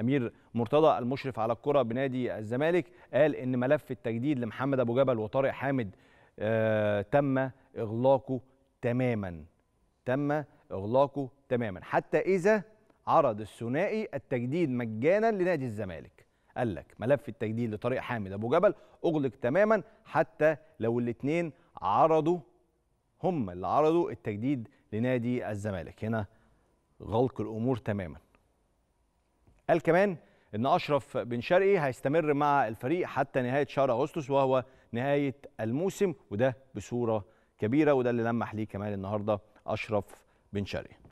امير مرتضى المشرف على الكره بنادي الزمالك قال ان ملف التجديد لمحمد ابو جبل وطارق حامد آه تم اغلاقه تماما تم اغلاقه تماما حتى اذا عرض الثنائي التجديد مجانا لنادي الزمالك قال لك ملف التجديد لطريق حامد ابو جبل اغلق تماما حتى لو الاثنين عرضوا هم اللي عرضوا التجديد لنادي الزمالك هنا غلق الامور تماما قال كمان ان اشرف بن شرقي هيستمر مع الفريق حتى نهايه شهر اغسطس وهو نهايه الموسم وده بصوره كبيره وده اللي لمح ليه كمان النهارده اشرف بن شرقي